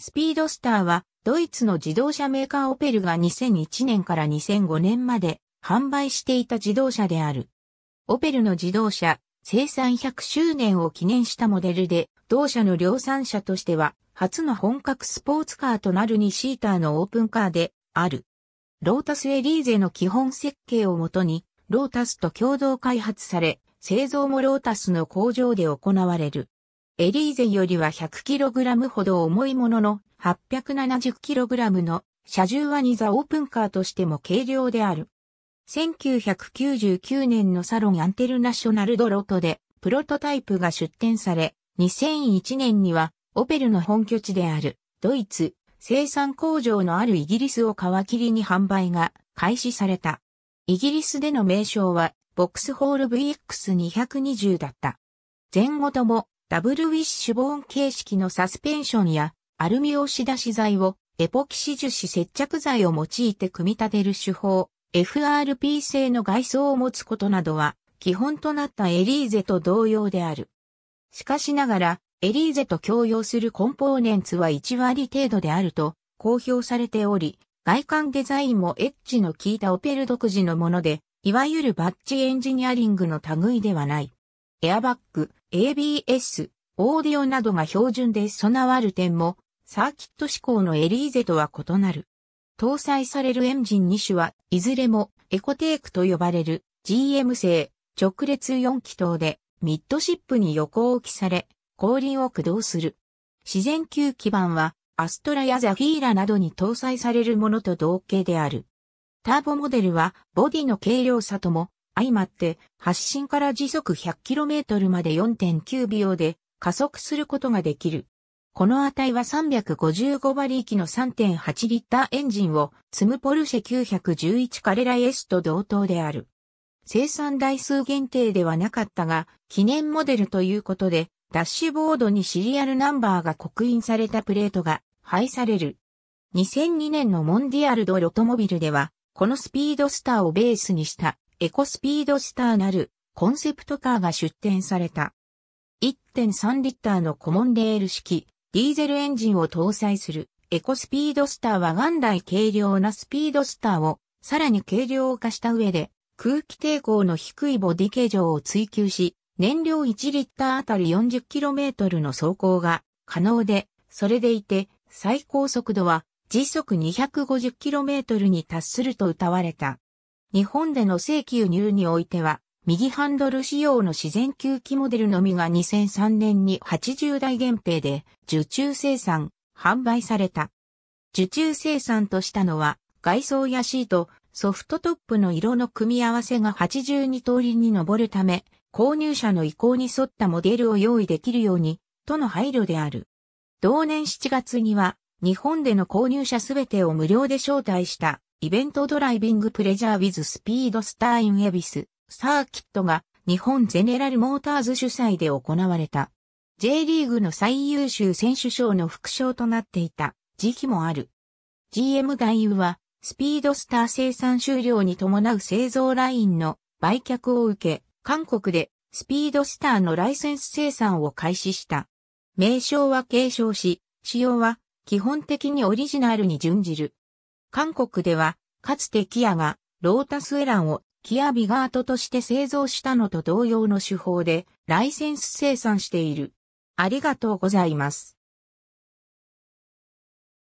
スピードスターは、ドイツの自動車メーカーオペルが2001年から2005年まで販売していた自動車である。オペルの自動車、生産100周年を記念したモデルで、同社の量産車としては、初の本格スポーツカーとなる2シーターのオープンカーである。ロータスエリーゼの基本設計をもとに、ロータスと共同開発され、製造もロータスの工場で行われる。エリーゼよりは 100kg ほど重いものの 870kg の車重はニザオープンカーとしても軽量である。1999年のサロンアンテルナショナルドロトでプロトタイプが出展され、2001年にはオペルの本拠地であるドイツ生産工場のあるイギリスを皮切りに販売が開始された。イギリスでの名称はボックスホール VX220 だった。前後ともダブルウィッシュボーン形式のサスペンションやアルミ押し出し材をエポキシ樹脂接着剤を用いて組み立てる手法、FRP 製の外装を持つことなどは基本となったエリーゼと同様である。しかしながら、エリーゼと共用するコンポーネンツは1割程度であると公表されており、外観デザインもエッジの効いたオペル独自のもので、いわゆるバッチエンジニアリングの類ではない。エアバッグ、ABS、オーディオなどが標準で備わる点も、サーキット志向のエリーゼとは異なる。搭載されるエンジン2種は、いずれもエコテークと呼ばれる GM 製直列4気筒で、ミッドシップに横置きされ、後輪を駆動する。自然吸基板は、アストラやザフィーラなどに搭載されるものと同型である。ターボモデルは、ボディの軽量さとも、相まって発進から時速 100km まで4.9秒で加速することができる。この値は355馬力の3.8リッターエンジンを積むポルシェ911カレラ S と同等である。生産台数限定ではなかったが、記念モデルということで、ダッシュボードにシリアルナンバーが刻印されたプレートが配される。2002年のモンディアルドロトモビルでは、このスピードスターをベースにしたエコスピードスターなるコンセプトカーが出展された。1.3リッターのコモンレール式ディーゼルエンジンを搭載するエコスピードスターは元来軽量なスピードスターをさらに軽量化した上で空気抵抗の低いボディ形状を追求し燃料1リッターあたり 40km の走行が可能でそれでいて最高速度は時速 250km に達すると謳われた。日本での正規輸入においては、右ハンドル仕様の自然吸気モデルのみが2003年に80台限定で受注生産、販売された。受注生産としたのは、外装やシート、ソフトトップの色の組み合わせが82通りに上るため、購入者の意向に沿ったモデルを用意できるように、との配慮である。同年7月には、日本での購入者すべてを無料で招待したイベントドライビングプレジャーウィズスピードスターインエビス、サーキットが日本ゼネラルモーターズ主催で行われた。J リーグの最優秀選手賞の副賞となっていた時期もある。GM 大ユはスピードスター生産終了に伴う製造ラインの売却を受け、韓国でスピードスターのライセンス生産を開始した。名称は継承し、仕様は基本的にオリジナルに準じる。韓国では、かつてキアがロータスエランをキアビガートとして製造したのと同様の手法でライセンス生産している。ありがとうございます。